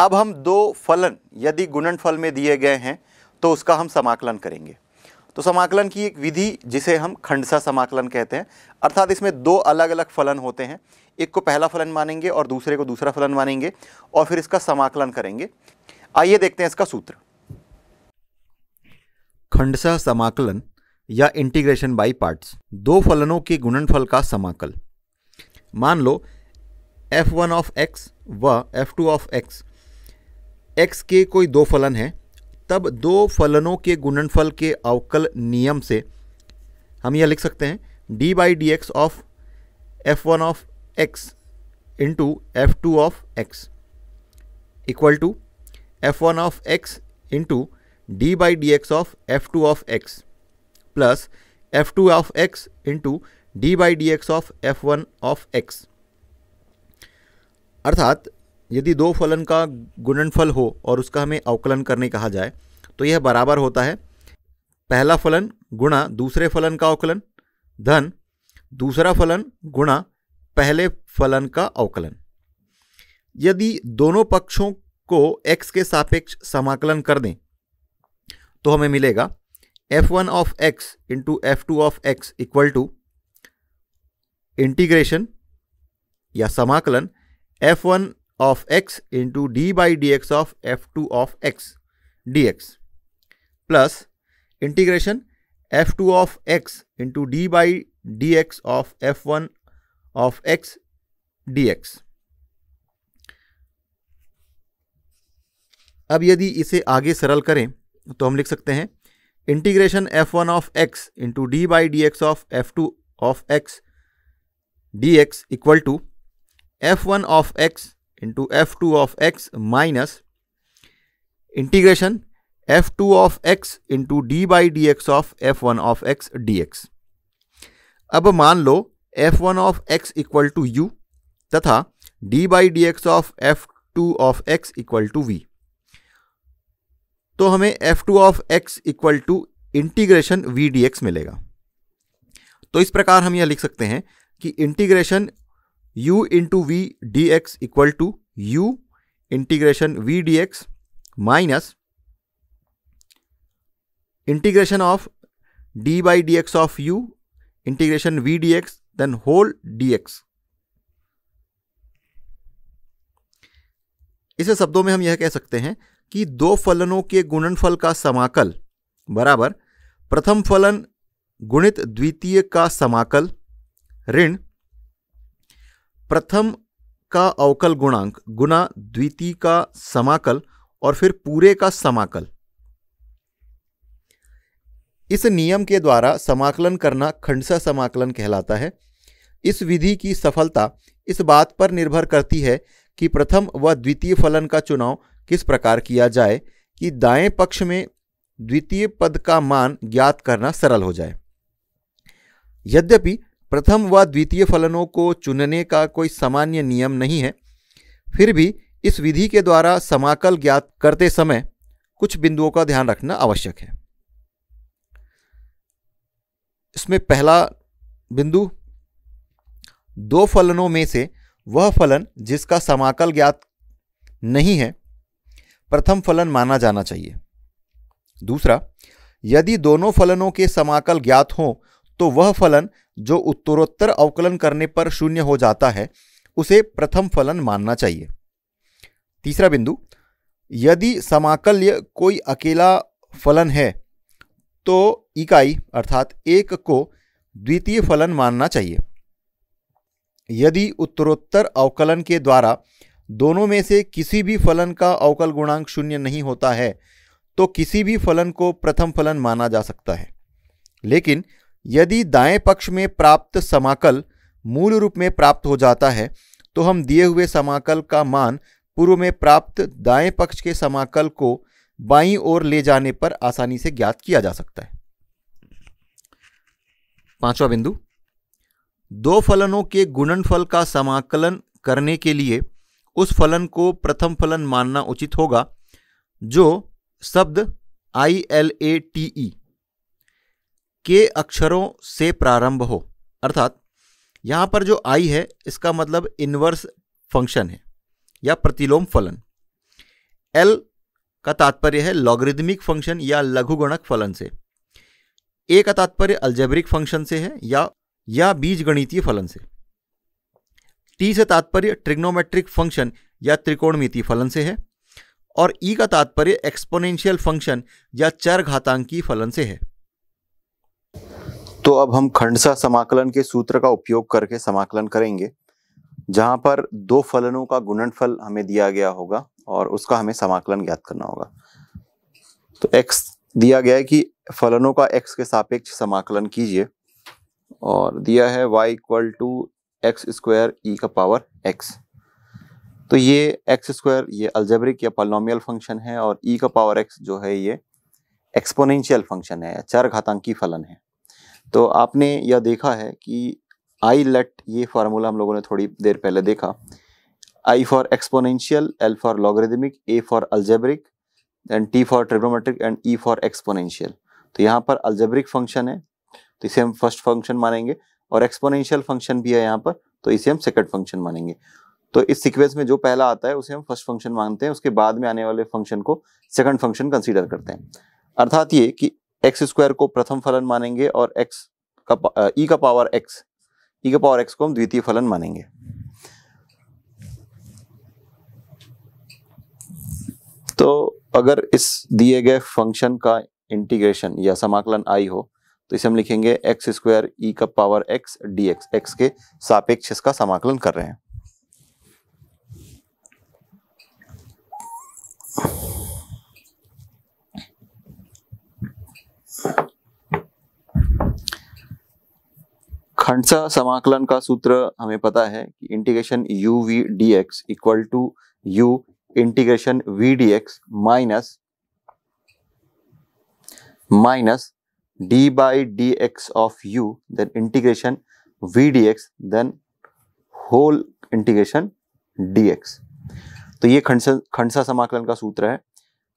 अब हम दो फलन यदि गुणनफल में दिए गए हैं तो उसका हम समाकलन करेंगे तो समाकलन की एक विधि जिसे हम खंडसा समाकलन कहते हैं अर्थात इसमें दो अलग अलग फलन होते हैं एक को पहला फलन मानेंगे और दूसरे को दूसरा फलन मानेंगे और फिर इसका समाकलन करेंगे आइए देखते हैं इसका सूत्र खंडसा समाकलन या इंटीग्रेशन बाय पार्ट्स दो फलनों के गुणनफल का समाकल मान लो एफ वन ऑफ एक्स व f two of x x के कोई दो फलन हैं तब दो फलनों के गुणनफल के अवकल नियम से हम यह लिख सकते हैं d by d x of f one of x into f two of x equal to f one of x into d by d x of f two of x plus f two of x into d by d x of f one of x अर्थात यदि दो फलन का गुणनफल हो और उसका हमें अवकलन करने कहा जाए तो यह बराबर होता है पहला फलन गुणा दूसरे फलन का अवकलन धन दूसरा फलन गुणा पहले फलन का अवकलन यदि दोनों पक्षों को x के सापेक्ष समाकलन कर दें तो हमें मिलेगा f one of x into f two of x equal to integration या समाकलन f one of x into d by dx of f2 of x dx plus integration f2 of x into d by dx of f1 of x dx अब यदि इसे आगे सरल करें तो हम लिख सकते हैं integration f one of x into d by d x of f two of x d x equal to f one of x minus integration f two of x into d by d x of f one of x d x अब मान लो one of x equal to u तथा d x of f two of x equal to v तो हमें two of x equal to integration v d x मिलेगा तो इस प्रकार हम यह लिख सकते हैं कि integration u into v d x equal to u integration v d x minus integration of d by d x of u integration v d x then whole इसे शब्दों में हम यह कह सकते हैं कि दो फलनों के गुणनफल का समाकल बराबर प्रथम फलन गुणित द्वितीय का समाकल ऋण प्रथम का अवकल गुणांक गुना द्वितीय का समाकल और फिर पूरे का समाकल इस नियम के द्वारा समाकलन करना खंडसा समाकलन कहलाता है इस विधि की सफलता इस बात पर निर्भर करती है कि प्रथम व द्वितीय फलन का चुनाव किस प्रकार किया जाए कि दाएं पक्ष में द्वितीय पद का मान ज्ञात करना सरल हो जाए यद्यपि प्रथम व द्वितीय फलनों को चुनने का कोई सामान्य नियम नहीं है फिर भी इस विधि के द्वारा समाकल ज्ञात करते समय कुछ बिंदुओं का ध्यान रखना आवश्यक है इसमें पहला बिंदु दो फलनों में से वह फलन जिसका समाकल ज्ञात नहीं है प्रथम फलन माना जाना चाहिए दूसरा यदि दोनों फलनों के समाकल ज्ञात हों तो वह फलन जो उत्तरोत्तर अवकलन करने पर शून्य हो जाता है उसे प्रथम फलन मानना चाहिए तीसरा बिंदु यदि समाकल्य कोई अकेला फलन है तो इकाई अर्थात एक को द्वितीय फलन मानना चाहिए यदि उत्तरोत्तर अवकलन के द्वारा दोनों में से किसी भी फलन का अवकल गुणांक शून्य नहीं होता है तो किसी भी फलन को प्रथम फलन माना जा सकता है लेकिन यदि दाएं पक्ष में प्राप्त समाकल मूल रूप में प्राप्त हो जाता है तो हम दिए हुए समाकल का मान पूर्व में प्राप्त दाएं पक्ष के समाकल को बाईं ओर ले जाने पर आसानी से ज्ञात किया जा सकता है पांचवा बिंदु दो फलनों के गुणनफल का समाकलन करने के लिए उस फलन को प्रथम फलन मानना उचित होगा जो शब्द I L A T E के अक्षरों से प्रारंभ हो अर्थात यहाँ पर जो आई है इसका मतलब इन्वर्स फंक्शन है या प्रतिलोम फलन एल का तात्पर्य है लॉगरिदमिक फंक्शन या लघुगणक फलन से ए का तात्पर्य अल्जेब्रिक फंक्शन से है या या गणितीय फलन से टी से तात्पर्य ट्रिग्नोमेट्रिक फंक्शन या त्रिकोणमिति फलन से है और ई e का तात्पर्य एक्सपोनेंशियल फंक्शन या घातांकी फलन से है तो अब हम खंडसा समाकलन के सूत्र का उपयोग करके समाकलन करेंगे जहां पर दो फलनों का गुणनफल हमें दिया गया होगा और उसका हमें समाकलन ज्ञात करना होगा तो x दिया गया है कि फलनों का x के सापेक्ष समाकलन कीजिए और दिया है y equal to x square e का पावर x तो ये एक्स स्क्वायर ये अल्जेब्रिक या पॉलिनोमियल फंक्शन है और ई e का पावर x जो है ये एक्सपोनेंशियल फंक्शन है या घातांकी फलन है तो आपने यह देखा है कि आई लेट ये फार्मूला हम लोगों ने थोड़ी देर पहले देखा I for exponential L for logarithmic A for algebraic and T for trigonometric and E for exponential तो यहाँ पर अल्जेब्रिक फंक्शन है तो इसे हम फर्स्ट फंक्शन मानेंगे और एक्सपोनेंशियल फंक्शन भी है यहाँ पर तो इसे हम सेकेंड फंक्शन मानेंगे तो इस सिक्वेंस में जो पहला आता है उसे हम फर्स्ट फंक्शन मानते हैं उसके बाद में आने वाले फंक्शन को सेकंड फंक्शन कंसीडर करते हैं अर्थात ये कि एक्स स्क्वायर को प्रथम फलन मानेंगे और एक्स का ई e का पावर एक्स ई का पावर एक्स को हम द्वितीय फलन मानेंगे तो अगर इस दिए गए फंक्शन का इंटीग्रेशन या समाकलन आई हो तो इसे हम लिखेंगे एक्स स्क्वायर ई का power x d x x के सापेक्ष इसका समाकलन कर रहे हैं खंडसा समाकलन का सूत्र हमें पता है कि integration u v d x equal to u integration v d x minus minus d by d x of u then integration v d x then whole integration d x तो ये खंडसा खंडसा समाकलन का सूत्र है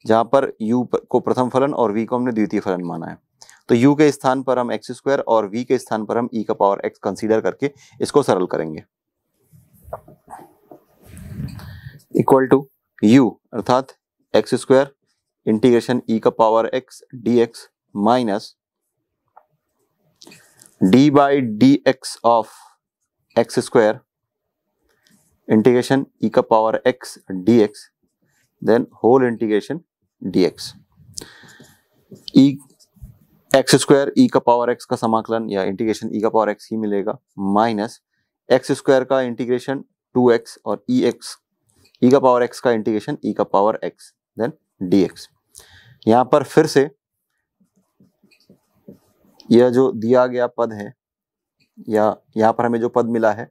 जहां पर यू को प्रथम फलन और वी को हमने द्वितीय फलन माना है तो u के स्थान पर हम एक्स स्क्वायर और v के स्थान पर हम e का पावर x कंसीडर करके इसको सरल करेंगे इक्वल टू u अर्थात एक्स स्क्वायर इंटीग्रेशन e का power x dx minus d by d x of x square integration e का power x dx then whole integration d x e x square e का power x का समाकलन या integration e e का power x ही मिलेगा minus x square का integration two x और ई एक्स ई का पावर एक्स का इंटीग्रेशन ई e का power x then d x यहां पर फिर से यह जो दिया गया पद है या यहाँ पर हमें जो पद मिला है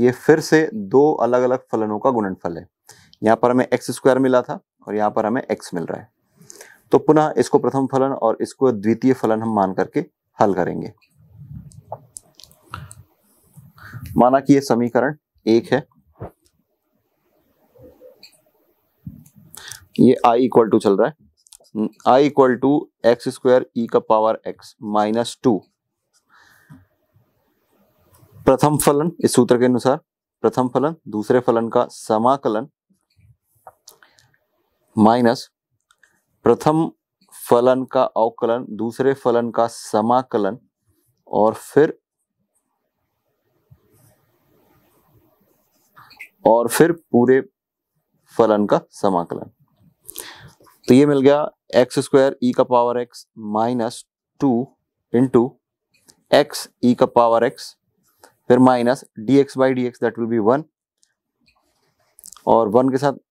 ये फिर से दो अलग अलग फलनों का गुणनफल है यहाँ पर हमें एक्स स्क्वायर मिला था और यहाँ पर हमें एक्स मिल रहा है तो पुनः इसको प्रथम फलन और इसको द्वितीय फलन हम मान करके हल करेंगे माना कि यह समीकरण एक है ये i इक्वल टू चल रहा है i equal to x square e का पावर x माइनस टू प्रथम फलन इस सूत्र के अनुसार प्रथम फलन दूसरे फलन का समाकलन माइनस प्रथम फलन का अवकलन दूसरे फलन का समाकलन और फिर और फिर पूरे फलन का समाकलन तो ये मिल गया एक्स स्क्वायर ई का power x minus two into x e का पावर एक्स फिर minus d x by d x that will be one और वन के साथ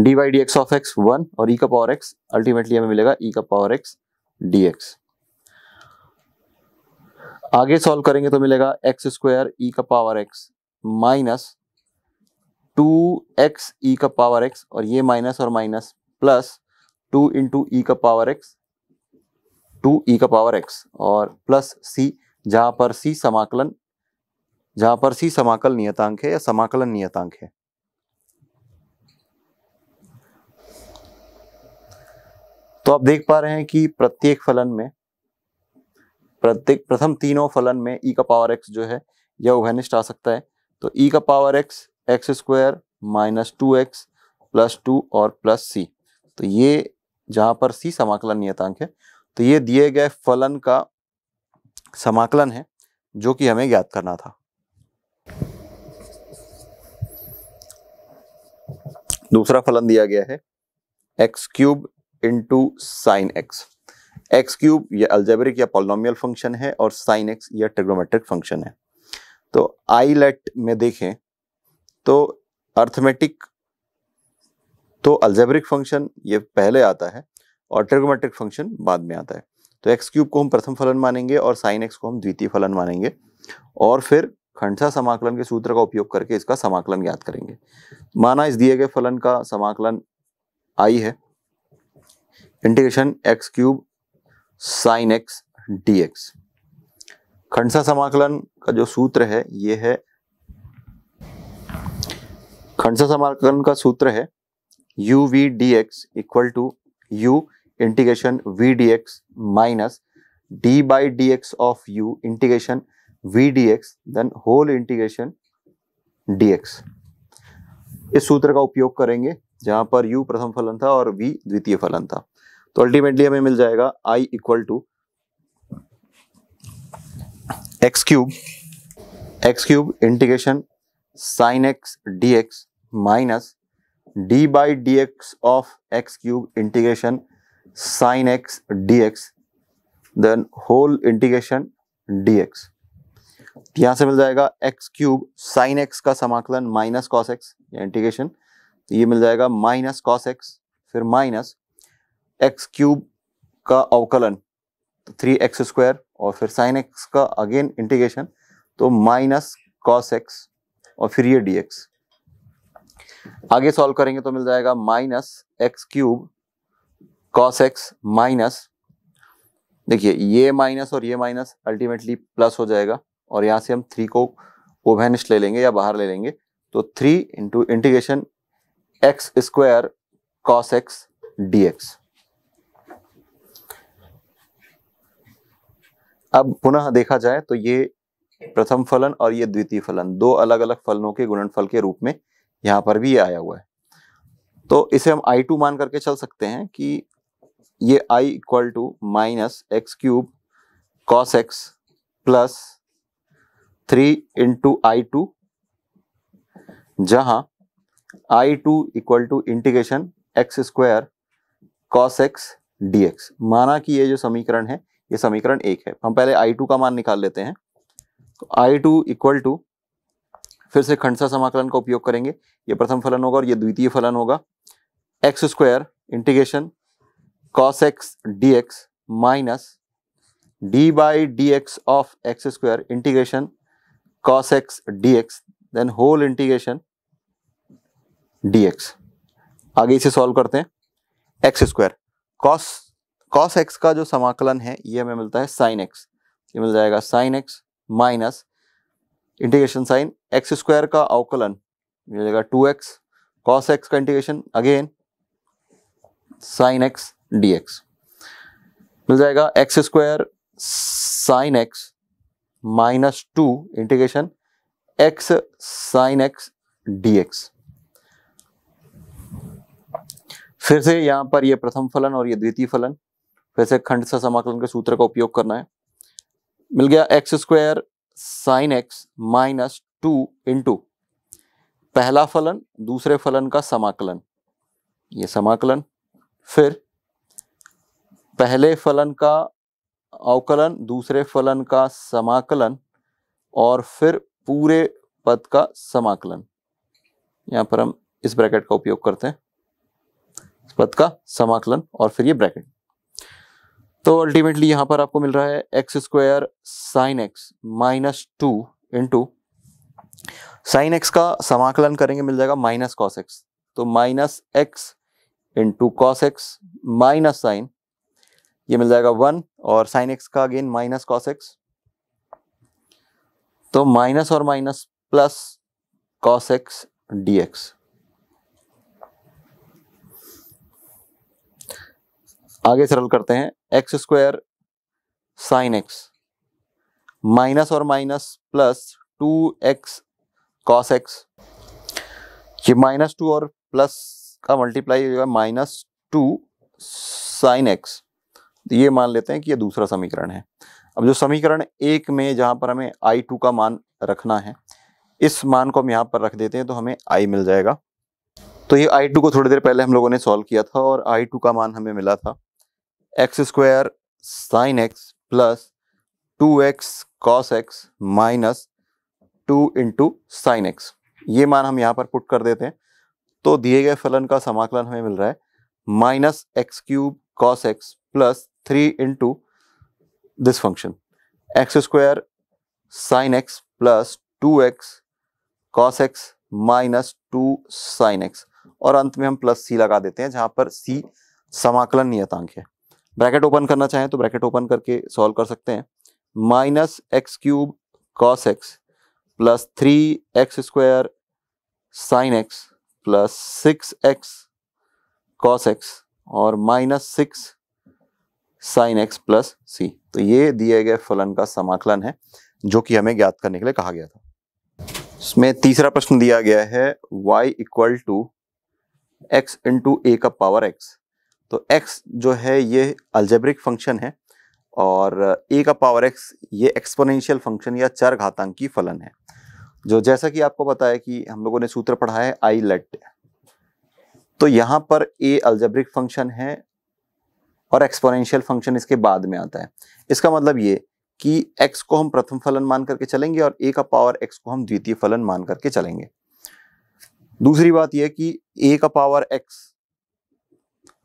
d y d x of x one और ई e का power x ultimately हमें मिलेगा e e का पावर एक्स डी एक्स आगे सॉल्व करेंगे तो मिलेगा एक्स स्क्वायर ई का power x minus two x e का पावर एक्स और ये माइनस और minus plus two into e का पावर एक्स टू ई का पावर एक्स और प्लस सी जहां पर सी समाकलन जहां पर सी समाकल नियतांक है या समाकलन नियतांक है तो आप देख पा रहे हैं कि प्रत्येक फलन में प्रत्येक प्रथम तीनों फलन में ई e का पावर एक्स जो है यह उभयनिष्ठ आ सकता है तो ई e का power x x square minus two x plus two और प्लस सी तो ये जहां पर सी समाकलन नियतांक है तो ये दिए गए फलन का समाकलन है जो कि हमें ज्ञात करना था दूसरा फलन दिया गया है x cube into sine x x cube यह अल्जेबरिक या पॉलिनोमियल फंक्शन है और साइन एक्स या ट्रिग्नोमेट्रिक फंक्शन है तो आई लेट में देखें तो अर्थमेटिक तो अल्जेबरिक फंक्शन ये पहले आता है और ट्रिग्नोमेट्रिक फंक्शन बाद में आता है तो एक्स क्यूब को हम प्रथम फलन मानेंगे और साइन एक्स को हम द्वितीय फलन मानेंगे और फिर खंडसा समाकलन के सूत्र का उपयोग करके इसका समाकलन ज्ञात करेंगे माना इस दिए गए फलन का समाकलन आई है integration x cube sine x d x खंडसा समाकलन का जो सूत्र है ये है खंडसा समाकलन का सूत्र है u v d x equal to u integration v d x minus d by d x of u integration v d x then whole integration d x इस सूत्र का उपयोग करेंगे जहां पर u प्रथम फलन था और v द्वितीय फलन था तो अल्टीमेटली हमें मिल जाएगा I equal to x cube x cube integration sine x d x minus d by d x of x cube integration sine x d x then whole integration d x यहां से मिल जाएगा x cube sine x का समाकलन minus cos x integration ये मिल जाएगा minus cos x फिर माइनस एक्स क्यूब का अवकलन तो थ्री एक्स स्क्वायर और फिर साइन एक्स का अगेन इंटीग्रेशन तो माइनस कॉस एक्स और फिर ये डी एक्स आगे सॉल्व करेंगे तो मिल जाएगा minus x cube cos x minus देखिए ये माइनस और ये माइनस अल्टीमेटली प्लस हो जाएगा और यहां से हम थ्री को ओवेनिस्ट ले लेंगे या बाहर ले लेंगे तो three into integration x square cos x d x अब पुनः देखा जाए तो ये प्रथम फलन और ये द्वितीय फलन दो अलग अलग फलनों के गुणनफल के रूप में यहाँ पर भी आया हुआ है तो इसे हम आई टू मान करके चल सकते हैं कि ये I equal to minus x cube cos x plus three into I two जहां I two equal to integration x square cos x d माना कि ये जो समीकरण है ये समीकरण एक है हम पहले आई टू का मान निकाल लेते हैं तो आई टू इक्वल टू फिर से खंडसा समाकलन का उपयोग करेंगे ये प्रथम फलन होगा और ये द्वितीय फलन होगा x square integration cos x d x minus d by d x of x square integration cos x d x then whole integration d x आगे इसे सॉल्व करते हैं x square cos cos x का जो समाकलन है ये हमें मिलता है साइन एक्स ये मिल जाएगा sine x minus integration sine x square का अवकलन मिल जाएगा टू एक्स कॉस एक्स का integration again sine x d x मिल जाएगा x square sine x minus two integration x sine x d x फिर से यहां पर ये प्रथम फलन और ये द्वितीय फलन वैसे खंड सह समाकलन के सूत्र का उपयोग करना है मिल गया x square sine x minus two into पहला फलन दूसरे फलन का समाकलन ये समाकलन फिर पहले फलन का अवकलन दूसरे फलन का समाकलन और फिर पूरे पद का समाकलन यहां पर हम इस ब्रैकेट का उपयोग करते हैं इस पद का समाकलन और फिर ये ब्रैकेट तो अल्टीमेटली यहां पर आपको मिल रहा है x square sine x minus two into sine x का समाकलन करेंगे मिल जाएगा माइनस कॉस एक्स तो minus x into cos x minus sine ये मिल जाएगा वन और साइन एक्स का अगेन माइनस कॉस एक्स तो माइनस और minus plus cos x d x आगे सरल करते हैं x square sine x minus और minus plus two x cos x ये माइनस टू और प्लस का मल्टीप्लाई होगा माइनस टू साइन एक्स ये मान लेते हैं कि ये दूसरा समीकरण है अब जो समीकरण एक में जहां पर हमें आई टू का मान रखना है इस मान को हम यहाँ पर रख देते हैं तो हमें आई मिल जाएगा तो ये आई टू को थोड़ी देर पहले हम लोगों ने सॉल्व किया था और आई टू का मान हमें मिला था x square sine x plus two x cos x minus two into sine x ये मान हम यहाँ पर पुट कर देते हैं तो दिए गए फलन का समाकलन हमें मिल रहा है minus x cube cos x plus three into this function x square sine x plus two x cos x minus two sine x और अंत में हम प्लस सी लगा देते हैं जहाँ पर सी समाकलन नियतांक है ब्रैकेट ओपन करना चाहें तो ब्रैकेट ओपन करके सॉल्व कर सकते हैं minus x cube cos x plus three x square sine x plus six x cos x और minus six sine x plus c तो ये दिए गए फलन का समाकलन है जो कि हमें ज्ञात करने के लिए कहा गया था इसमें तीसरा प्रश्न दिया गया है y equal to x into a का पावर एक्स तो एक्स जो है ये अल्जेब्रिक फंक्शन है और ए का पावर एक्स ये एक्सपोनेंशियल फंक्शन या चर घातांकी फलन है जो जैसा कि आपको पता है कि हम लोगों ने सूत्र पढ़ा है आई लेट तो यहाँ पर a अल्जेब्रिक फंक्शन है और एक्सपोनेंशियल फंक्शन इसके बाद में आता है इसका मतलब ये कि x को हम प्रथम फलन मान करके चलेंगे और a का पावर x को हम द्वितीय फलन मान करके चलेंगे दूसरी बात यह कि a का पावर x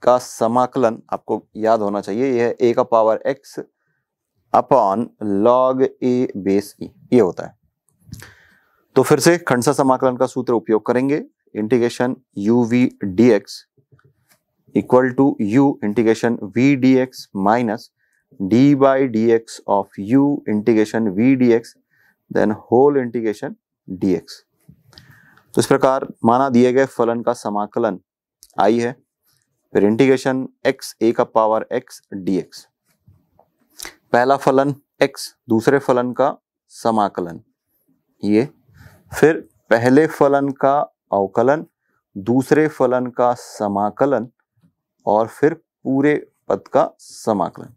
का समाकलन आपको याद होना चाहिए यह ए का power x upon log a base e ये होता है तो फिर से खंडसा समाकलन का सूत्र उपयोग करेंगे integration u v d x equal to u integration v d x minus d by d x of u integration v d x then whole integration d x तो इस प्रकार माना दिए गए फलन का समाकलन आई है फिर इंटीग्रेशन एक्स ए का पावर एक्स डी एक्स पहला फलन एक्स दूसरे फलन का समाकलन ये फिर पहले फलन का अवकलन दूसरे फलन का समाकलन और फिर पूरे पद का समाकलन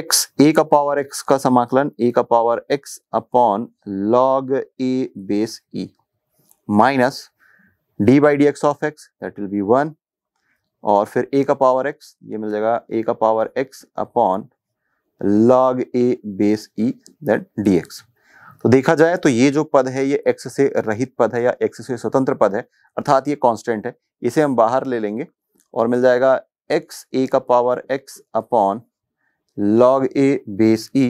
x a का पावर x का समाकलन a का power x upon log a base e minus d by d x of x that will be one और फिर ए का पावर एक्स ये मिल जाएगा ए का power x upon log a base e that d x तो देखा जाए तो ये जो पद है ये एक्स से रहित पद है या एक्स से स्वतंत्र पद है अर्थात ये कांस्टेंट है इसे हम बाहर ले लेंगे और मिल जाएगा एक्स ए का power x upon log a base e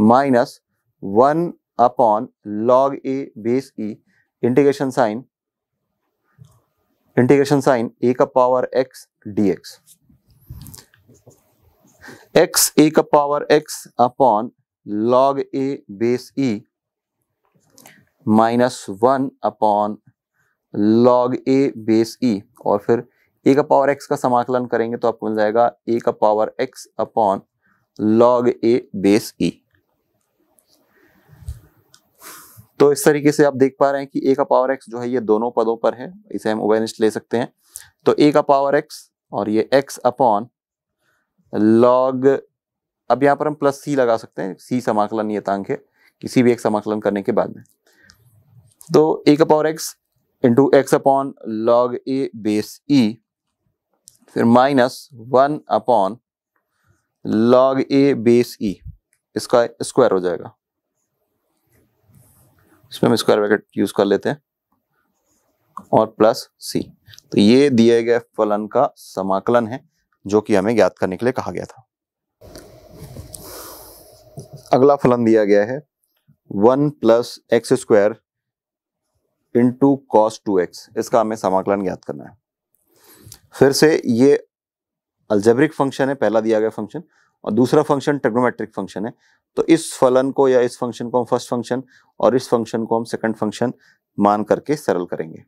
minus one upon log a base e integration sign integration sign a का power x d x x a का power x upon log a base e minus one upon log a base e और फिर a e का power x का समाकलन करेंगे तो आपको मिल जाएगा ए e का power x upon log a base e तो इस तरीके से आप देख पा रहे हैं कि ए का पावर एक्स जो है ये दोनों पदों पर है इसे हम उवेनिस्ट ले सकते हैं तो ए का पावर एक्स और ये एक्स अपॉन लॉग अब यहाँ पर हम प्लस सी लगा सकते हैं सी समाकलन नियतांक है किसी भी एक समाकलन करने के बाद में तो ए का power x into x upon log a base e फिर minus one upon log a base e इसका स्क्वायर हो जाएगा इसमें हम स्क्वायर ब्रैकेट यूज कर लेते हैं और प्लस सी तो ये दिए गए फलन का समाकलन है जो कि हमें ज्ञात करने के लिए कहा गया था अगला फलन दिया गया है one plus x square into cos two x इसका हमें समाकलन ज्ञात करना है फिर से ये अल्जेब्रिक फंक्शन है पहला दिया गया फंक्शन और दूसरा फंक्शन ट्रिग्नोमेट्रिक फंक्शन है तो इस फलन को या इस फंक्शन को हम फर्स्ट फंक्शन और इस फंक्शन को हम सेकंड फंक्शन मान करके सरल करेंगे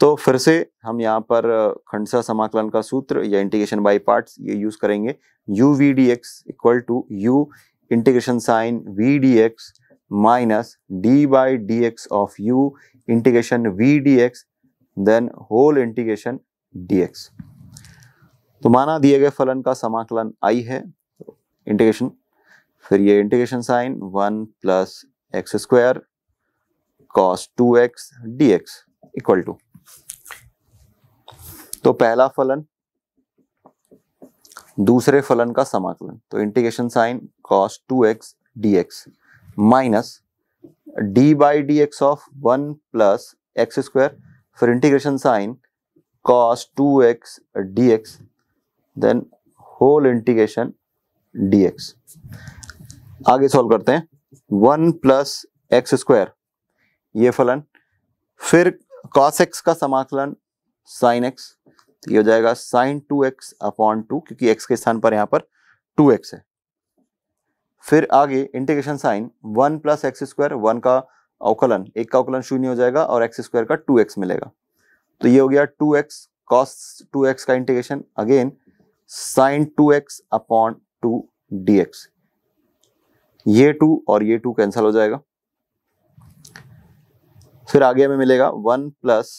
तो फिर से हम यहाँ पर खंडसा समाकलन का सूत्र या इंटीग्रेशन बाय पार्ट्स ये यूज़ करेंगे u v d x equal to u integration sign v d x minus d by d x of u integration v d x then whole integration d x तो माना दिए गए फलन का समाकलन I है इंटीग्रेशन फिर ये integration sign one plus x square cos two x d x equal to तो पहला फलन दूसरे फलन का समाकलन तो integration sign cos two x d x minus d by d x of one plus x square फिर integration sign cos two x d x then whole integration dx आगे सॉल्व करते हैं वन प्लस एक्स स्क्वायर ये फलन फिर cos x का समाकलन sine x तो ये हो जाएगा sine two x upon two क्योंकि एक्स के स्थान पर यहां पर टू एक्स है फिर आगे integration sign one plus x square one का अवकलन एक का अवकलन शून्य हो जाएगा और एक्स स्क्वायर का टू एक्स मिलेगा तो ये हो गया two x cos two x का integration again sine two x upon two d x ये टू और ये टू कैंसिल हो जाएगा फिर आगे हमें मिलेगा one plus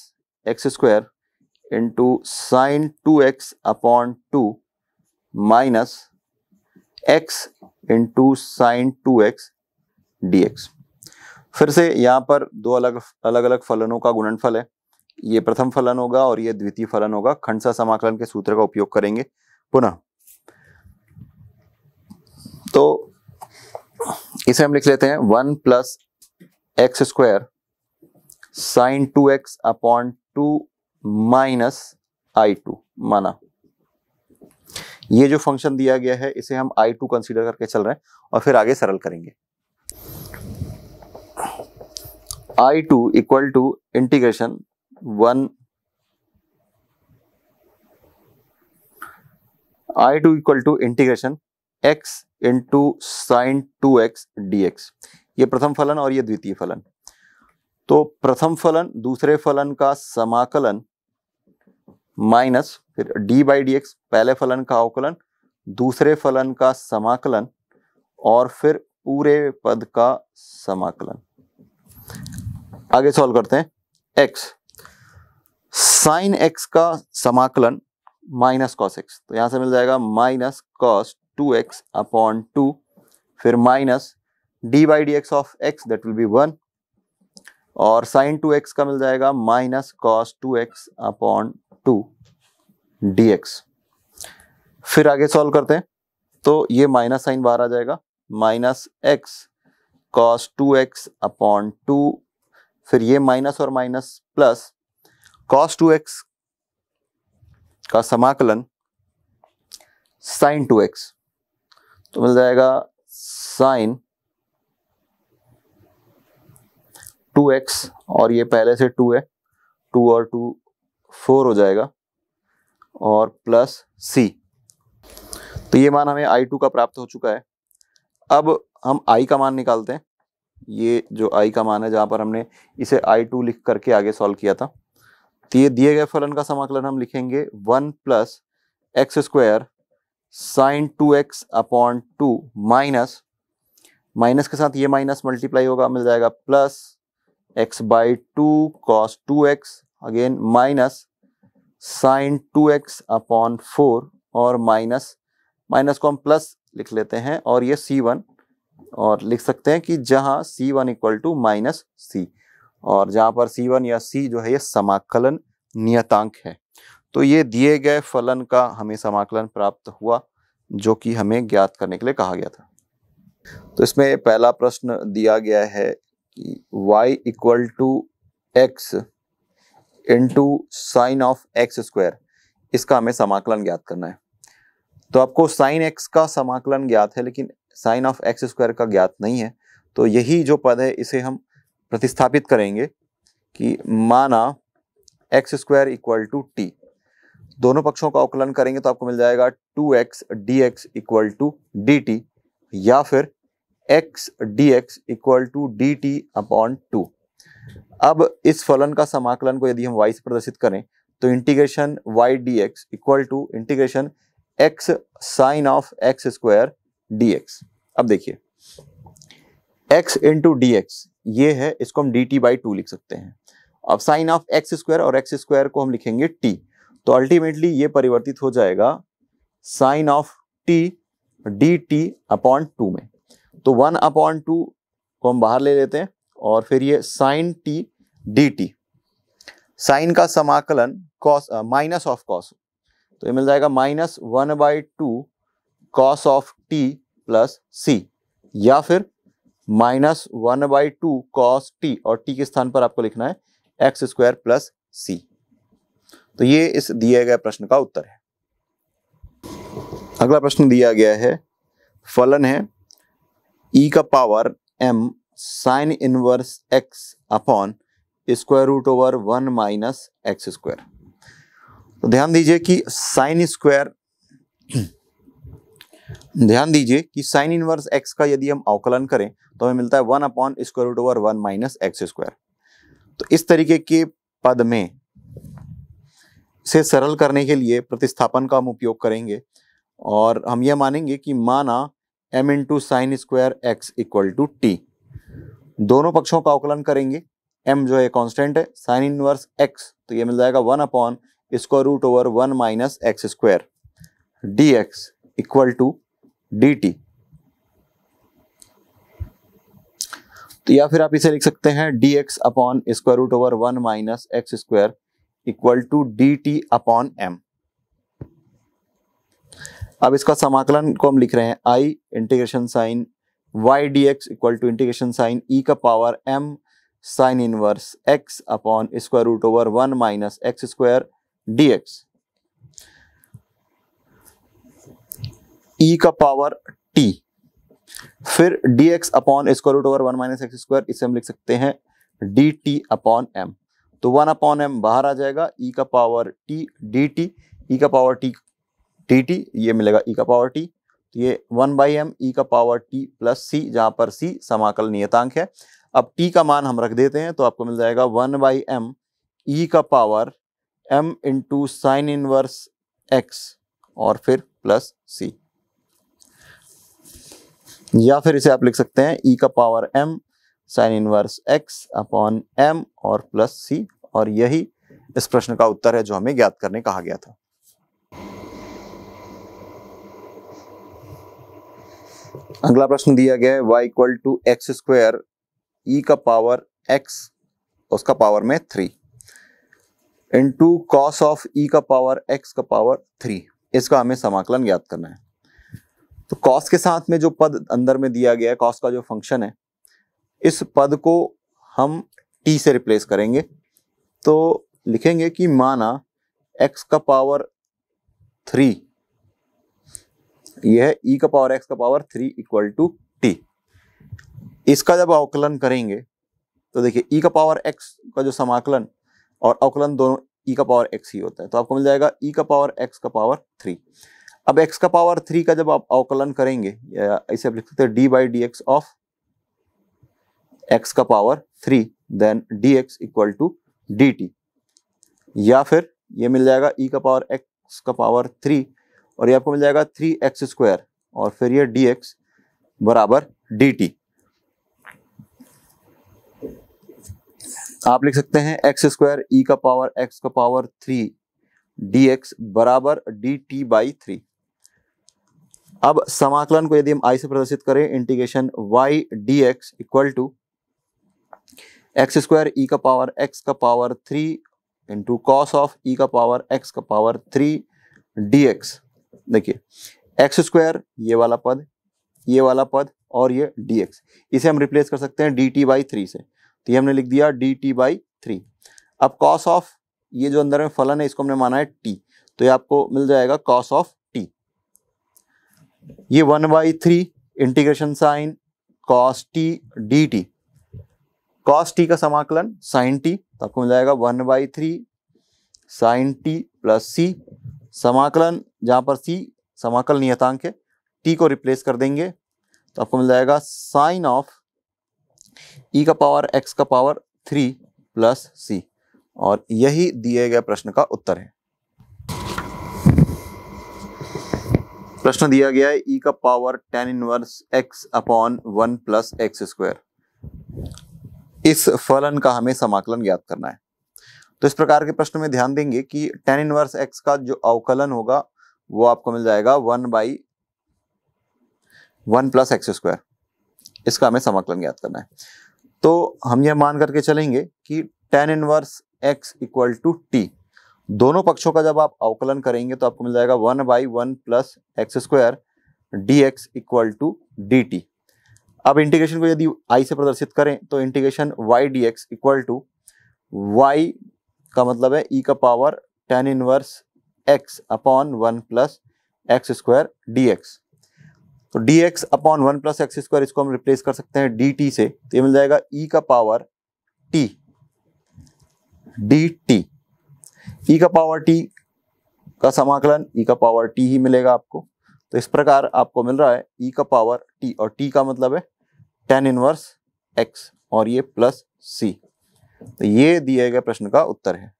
x square into sine two x upon two minus x into sine two x d x फिर से यहां पर दो अलग अलग अलग फलनों का गुणनफल है ये प्रथम फलन होगा और ये द्वितीय फलन होगा खंडसा समाकलन के सूत्र का उपयोग करेंगे पुनः तो इसे हम लिख लेते हैं one plus x square sine two x upon two minus I two माना ये जो फंक्शन दिया गया है इसे हम आई टू कंसिडर करके चल रहे हैं और फिर आगे सरल करेंगे I two equal to integration one I two equal to integration x into sine two x d x ये प्रथम फलन और ये द्वितीय फलन तो प्रथम फलन दूसरे फलन का समाकलन माइनस फिर डी बाई डी एक्स पहले फलन का अवकलन दूसरे फलन का समाकलन और फिर पूरे पद का समाकलन आगे सॉल्व करते हैं एक्स साइन एक्स का समाकलन माइनस कॉस एक्स तो यहां से मिल जाएगा minus cos two x upon two फिर minus d by d x of x that will be one और साइन टू एक्स का मिल जाएगा minus cos two x upon two d x फिर आगे सॉल्व करते हैं तो ये माइनस साइन बाहर आ जाएगा minus x cos two x upon two फिर ये माइनस और minus plus cos two x का समाकलन साइन टू एक्स तो मिल जाएगा साइन टू एक्स और ये पहले से टू है टू और टू फोर हो जाएगा और प्लस सी तो ये मान हमें आई टू का प्राप्त हो चुका है अब हम आई का मान निकालते हैं ये जो आई का मान है जहां पर हमने इसे आई टू लिख करके आगे सॉल्व किया था दिए तो दिए गए फलन का समाकलन हम लिखेंगे one plus x square sine two x upon two minus minus के साथ ये माइनस मल्टीप्लाई होगा मिल जाएगा plus x by two cos two x again minus sine two x upon four और माइनस माइनस को हम प्लस लिख लेते हैं और ये सी वन और लिख सकते हैं कि जहां c one equal to minus c और जहाँ पर सी वन या सी जो है ये समाकलन नियतांक है तो ये दिए गए फलन का हमें समाकलन प्राप्त हुआ जो कि हमें ज्ञात करने के लिए कहा गया था तो इसमें पहला प्रश्न दिया गया है कि y equal to x into sine of x square इसका हमें समाकलन ज्ञात करना है तो आपको साइन एक्स का समाकलन ज्ञात है लेकिन साइन ऑफ एक्स स्क्वायर का ज्ञात नहीं है तो यही जो पद है इसे हम प्रतिस्थापित करेंगे कि माना x square equal to t दोनों पक्षों का अवकलन करेंगे तो आपको मिल जाएगा two x d x equal to d t या फिर x d x equal to d t upon two अब इस फलन का समाकलन को यदि हम वाई से प्रदर्शित करें तो integration y d x equal to integration x sine of x square d x अब देखिए एक्स इंटू डी एक्स ये है इसको हम डी टी बाई टू लिख सकते हैं अब साइन ऑफ एक्स स्क्वायर और एक्स स्क्वायर को हम लिखेंगे टी तो अल्टीमेटली ये परिवर्तित हो जाएगा sine of t d t upon two में तो वन अपॉन टू को हम बाहर ले लेते हैं और फिर ये sine t d t sine का समाकलन कॉस माइनस ऑफ कॉस तो ये मिल जाएगा minus one by two cos of t plus c या फिर minus one by two cos t और टी के स्थान पर आपको लिखना है एक्स स्क्वायर प्लस सी तो ये इस दिए गए प्रश्न का उत्तर है अगला प्रश्न दिया गया है फलन है ई e का power m sine inverse x upon square root over one minus x square तो ध्यान दीजिए कि साइन स्क्वायर ध्यान दीजिए कि साइन इनवर्स एक्स का यदि हम अवकलन करें तो हमें मिलता है one upon square root over one minus x square तो इस तरीके के पद में से सरल करने के लिए प्रतिस्थापन का हम उपयोग करेंगे और हम यह मानेंगे कि माना m into sine square x equal to t दोनों पक्षों का अवकलन करेंगे एम जो है कांस्टेंट है साइन इनवर्स एक्स तो यह मिल जाएगा one upon square root over one minus x square d x equal to dt तो या फिर आप इसे लिख सकते हैं d x upon square root over one minus x square equal to d t upon m अब इसका समाकलन को हम लिख रहे हैं I integration sign y d x equal to integration sign e का power m sine inverse x upon square root over one minus x square d x e e का पावर टी फिर d x upon square root over one minus x square इसे हम लिख सकते हैं d t upon m तो one upon m बाहर आ जाएगा ई e का power t d t e का पावर टी डी टी ये मिलेगा ई e का पावर टी तो ये वन बाई एम ई का पावर टी प्लस सी जहाँ पर सी समाकल नियतांक है अब टी का मान हम रख देते हैं तो आपको मिल जाएगा वन बाई एम ई का power m into sine inverse x और फिर प्लस सी या फिर इसे आप लिख सकते हैं ई e का power m sine inverse x upon m और प्लस सी और यही इस प्रश्न का उत्तर है जो हमें ज्ञात करने कहा गया था अगला प्रश्न दिया गया है y equal to x square e का पावर x उसका पावर में three into cos of e का पावर x का पावर थ्री इसका हमें समाकलन ज्ञात करना है तो कॉस के साथ में जो पद अंदर में दिया गया है कॉस का जो फंक्शन है इस पद को हम टी से रिप्लेस करेंगे तो लिखेंगे कि माना एक्स का पावर थ्री यह है e ई का पावर एक्स का power three equal to t इसका जब अवकलन करेंगे तो देखिए ई e का पावर एक्स का जो समाकलन और अवकलन दोनों ई e का पावर एक्स ही होता है तो आपको मिल जाएगा ई का पावर एक्स का पावर थ्री अब x का पावर थ्री का जब आप अवकलन करेंगे इसे आप लिख सकते हैं d by d x of x का power three then d x equal to d t या फिर ये मिल जाएगा e का पावर x का पावर थ्री और ये आपको मिल जाएगा थ्री एक्स स्क्वायर और फिर ये डी एक्स बराबर डी टी आप लिख सकते हैं एक्स स्क्वायर ई का पावर एक्स का पावर थ्री डी एक्स बराबर डी टी बाई थ्री अब समाकलन को यदि हम आई से प्रदर्शित करें integration y d x equal to x square e का पावर एक्स का power three into cos of e का पावर एक्स का पावर थ्री डी एक्स देखिए एक्स स्क्वायर ये वाला पद ये वाला पद और ये डी एक्स इसे हम रिप्लेस कर सकते हैं डी टी बाई थ्री से तो ये हमने लिख दिया डी टी बाई थ्री अब कॉस ऑफ ये जो अंदर में फलन है इसको हमने माना है टी तो ये आपको मिल जाएगा कॉस ऑफ ये one by three integration sign cos t d t cos t का समाकलन साइन टी तो आपको मिल जाएगा one by three sine t plus c समाकलन जहां पर सी समाकल नियतांक है टी को रिप्लेस कर देंगे तो आपको मिल जाएगा साइन ऑफ ई का पावर एक्स का पावर थ्री प्लस सी और यही दिए गए प्रश्न का उत्तर है प्रश्न दिया गया है ई e का power tan inverse x upon one plus x square इस फलन का हमें समाकलन ज्ञात करना है तो इस प्रकार के प्रश्न में ध्यान देंगे कि टेन इनवर्स एक्स का जो अवकलन होगा वो आपको मिल जाएगा one by one plus x square इसका हमें समाकलन ज्ञात करना है तो हम यह मान करके चलेंगे कि tan inverse x equal to t दोनों पक्षों का जब आप अवकलन करेंगे तो आपको मिल जाएगा one by one plus x square d x equal to d t अब इंटीग्रेशन को यदि आई से प्रदर्शित करें तो integration y d x equal to y का मतलब है ई e का power tan inverse x upon one plus x square d x तो d x upon one plus x square इसको हम रिप्लेस कर सकते हैं डी टी से तो ये मिल जाएगा ई e का power t d t e e का पावर टी का समाकलन ई e का पावर टी ही मिलेगा आपको तो इस प्रकार आपको मिल रहा है ई e का पावर टी और टी का मतलब है टेन इनवर्स एक्स और ये प्लस सी तो ये दिए गए प्रश्न का उत्तर है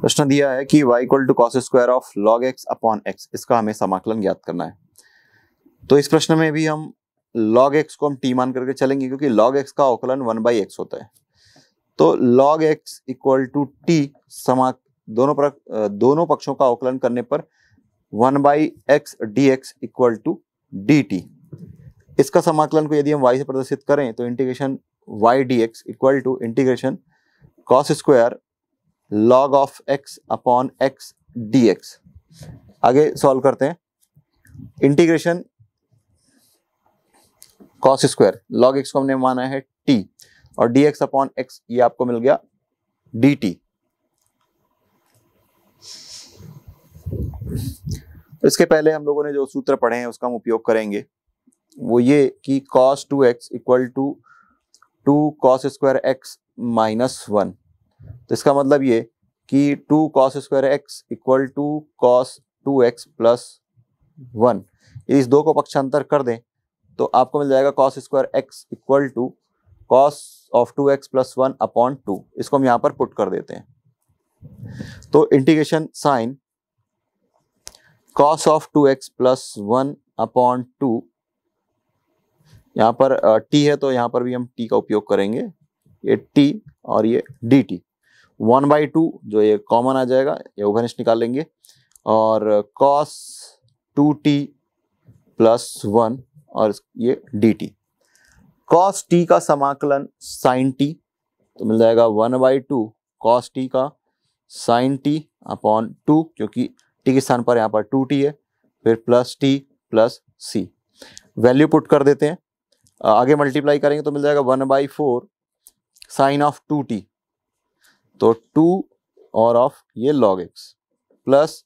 प्रश्न दिया है कि y equal to cos square of log x upon x इसका हमें समाकलन ज्ञात करना है तो इस प्रश्न में भी हम लॉग एक्स को हम टी मान करके चलेंगे क्योंकि लॉग एक्स का अवकलन वन बाई एक्स होता है तो log x equal to t समा दोनों पर दोनों पक्षों का अवकलन करने पर one by x d x equal to d t इसका समाकलन को यदि हम y से प्रदर्शित करें तो integration y d x equal to integration cos square log of x upon x d x आगे सॉल्व करते हैं integration cos square log x को हमने माना है टी और डी एक्स अपॉन एक्स ये आपको मिल गया डी टी इसके पहले हम लोगों ने जो सूत्र पढ़े हैं उसका हम उपयोग करेंगे वो ये कि cos two x equal to two cos square x minus one तो इसका मतलब ये कि two cos square x equal to cos two x plus one इस दो को पक्षांतर कर दें तो आपको मिल जाएगा cos square x equal to cos of two x plus one upon two इसको हम यहां पर पुट कर देते हैं तो integration sign cos of two x plus one upon two यहां पर टी है तो यहां पर भी हम टी का उपयोग करेंगे ये टी और ये d t one by two जो ये कॉमन आ जाएगा ये उभनिश निकालेंगे और cos two t plus one और ये डी टी कॉस टी का समाकलन साइन टी तो मिल जाएगा one by two cos t का साइन टी अपॉन टू क्योंकि टी के स्थान पर यहाँ पर टू टी है फिर plus t plus c value put कर देते हैं आगे मल्टीप्लाई करेंगे तो मिल जाएगा one by four sine of two t तो टू और ऑफ ये log x plus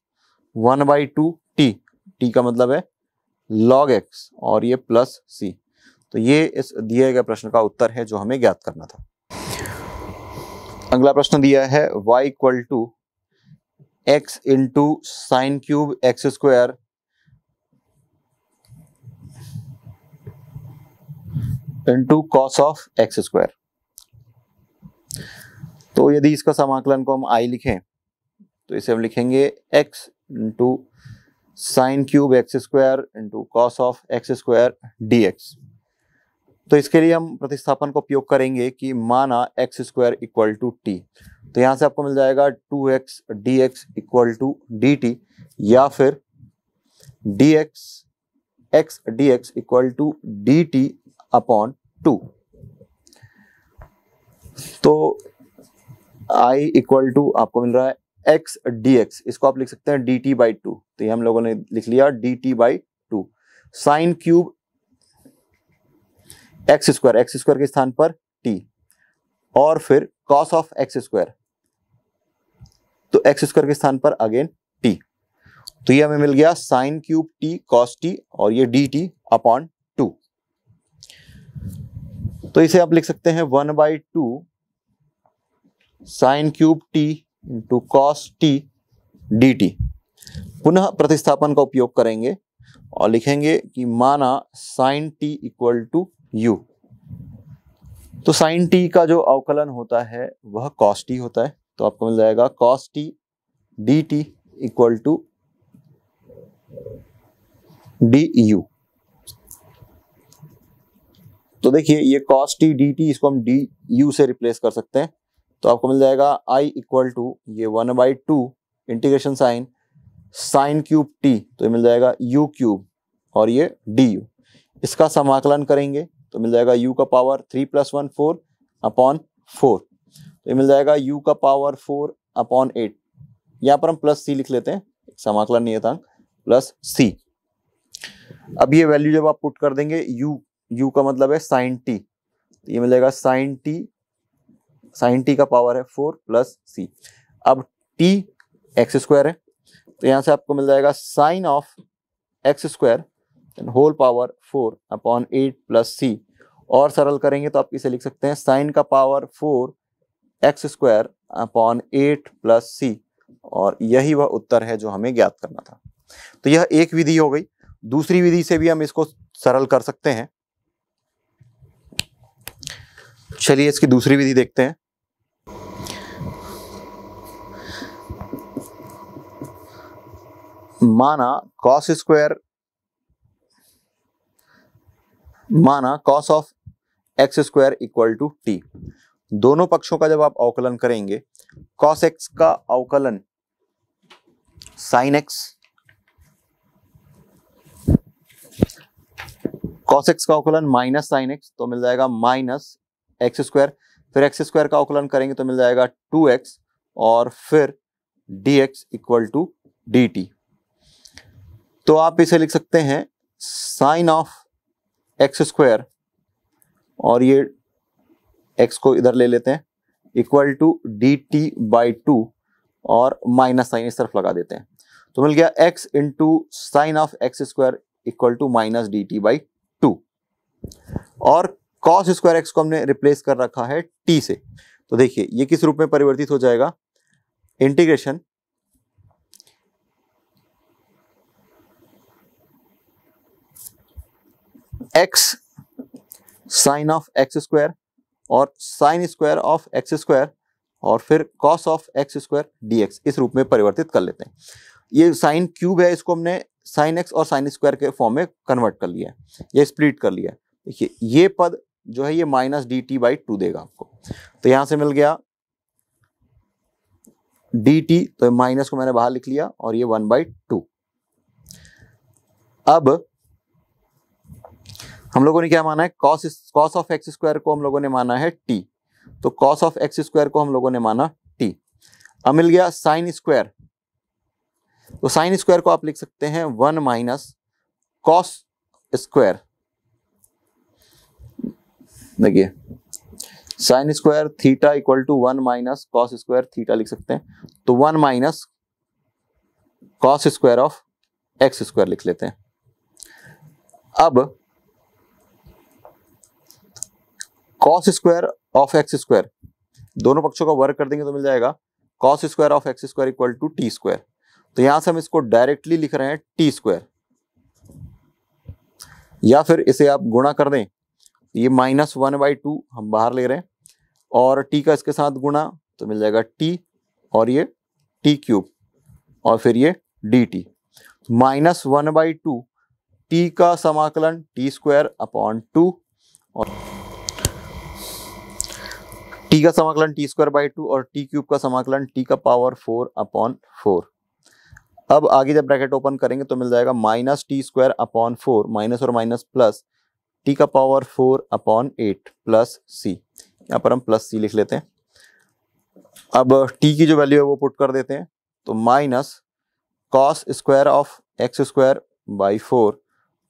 one by two t t का मतलब है लॉग एक्स और ये प्लस सी तो ये इस दिए गए प्रश्न का उत्तर है जो हमें ज्ञात करना था अगला प्रश्न दिया है y equal to x into sine cube x square into cos of x square तो यदि इसका समाकलन को हम i लिखें तो इसे हम लिखेंगे x into sine cube x square into cos of x square d x तो इसके लिए हम प्रतिस्थापन का उपयोग करेंगे कि माना x square equal to t तो यहाँ से आपको मिल जाएगा two x d x equal to d t या फिर d x x d x equal to d t upon two तो आई इक्वल टू आपको मिल रहा है एक्स डी एक्स इसको आप लिख सकते हैं डी टी बाई टू तो ये हम लोगों ने लिख लिया d t by two sine cube x square x square के स्थान पर टी और फिर कॉस ऑफ एक्स स्क्वायर तो एक्स स्क्वायर के स्थान पर अगेन टी तो ये हमें मिल गया sine cube t cos t और ये डी टी अपॉन टू तो इसे आप लिख सकते हैं one by two sine cube t into cos t d t पुनः प्रतिस्थापन का उपयोग करेंगे और लिखेंगे कि माना sine t equal to u तो साइन टी का जो अवकलन होता है वह कॉस टी होता है तो आपको मिल जाएगा cos t d t equal to d u तो देखिए ये कॉस टी डी टी इसको हम डी यू से रिप्लेस कर सकते हैं तो आपको मिल जाएगा आई इक्वल टू ये one by two integration sine sine cube t तो ये मिल जाएगा यू क्यूब और ये डी यू इसका समाकलन करेंगे तो मिल जाएगा यू का power three plus one four upon four तो ये मिल जाएगा यू का पावर फोर अपॉन एट यहाँ पर हम प्लस सी लिख लेते हैं समाकलन नहीं था प्लस सी अब ये वैल्यू जब आप पुट कर देंगे यू यू का मतलब है साइन टी तो ये मिल जाएगा साइन टी साइन टी का पावर है फोर प्लस सी अब टी एक्स स्क्वायर है तो यहाँ से आपको मिल जाएगा sine of x square whole power four upon eight plus c और सरल करेंगे तो आप इसे लिख सकते हैं साइन का power four x square upon eight plus c और यही वह उत्तर है जो हमें ज्ञात करना था तो यह एक विधि हो गई दूसरी विधि से भी हम इसको सरल कर सकते हैं चलिए इसकी दूसरी विधि देखते हैं माना कॉस स्क्वायर माना cos of x square equal to t दोनों पक्षों का जब आप अवकलन करेंगे कॉस एक्स का अवकलन साइन एक्स कॉस एक्स का अवकलन माइनस साइन एक्स तो मिल जाएगा माइनस एक्स स्क्वायर फिर एक्स स्क्वायर का अवकलन करेंगे तो मिल जाएगा टू एक्स और फिर d x equal to d t तो आप इसे लिख सकते हैं साइन ऑफ एक्स स्क्वायर और ये एक्स को इधर ले लेते हैं equal to d t by two और माइनस साइन इस तरफ लगा देते हैं तो मिल गया x into sine of x square equal to minus d t by two और कॉस स्क्वायर एक्स को हमने रिप्लेस कर रखा है टी से तो देखिए ये किस रूप में परिवर्तित हो जाएगा integration x sine of x square और sine square of x square और फिर cos of x square x इस रूप में परिवर्तित कर लेते हैं ये साइन क्यूब है इसको हमने साइन एक्स और साइन स्क्वायर के फॉर्म में कन्वर्ट कर लिया है या स्प्लिट कर लिया है देखिए ये पद जो है ये minus d t by two देगा आपको तो यहां से मिल गया डी टी तो माइनस को मैंने बाहर लिख लिया और ये वन बाई टू अब हम लोगों ने क्या माना है cos cos of x square को हम लोगों ने माना है टी तो कॉस ऑफ एक्स स्क्वायर को हम लोगों ने माना टी अब मिल गया साइन स्क्वायर तो साइन स्क्वायर को आप लिख सकते हैं वन माइनस कॉस स्क्वायर देखिए sine square theta equal to one minus cos square theta लिख सकते हैं तो one minus cos square of x square लिख लेते हैं अब cos square of x square दोनों पक्षों का वर्क कर देंगे तो मिल जाएगा cos square of x square equal to t square तो यहां से हम इसको डायरेक्टली लिख रहे हैं टी स्क्वायर या फिर इसे आप गुणा कर दें ये माइनस वन बाई टू हम बाहर ले रहे हैं और टी का इसके साथ गुणा तो मिल जाएगा टी और ये टी क्यूब और फिर ये d t minus one by two t का समाकलन टी स्क्वायर अपॉन टू और टी का समाकलन टी स्क्वायर बाई टू और टी क्यूब का समाकलन टी का पावर फोर अपॉन फोर अब आगे जब ब्रैकेट ओपन करेंगे तो मिल जाएगा minus t square upon four minus और माइनस प्लस टी का power four upon eight plus c यहाँ पर हम प्लस सी लिख लेते हैं अब टी की जो वैल्यू है वो पुट कर देते हैं तो minus cos square of x square by four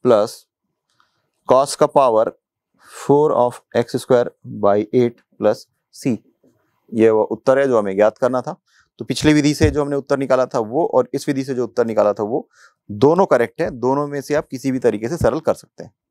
plus cos का power four of x square by eight plus c ये वो उत्तर है जो हमें ज्ञात करना था तो पिछली विधि से जो हमने उत्तर निकाला था वो और इस विधि से जो उत्तर निकाला था वो दोनों करेक्ट है दोनों में से आप किसी भी तरीके से सरल कर सकते हैं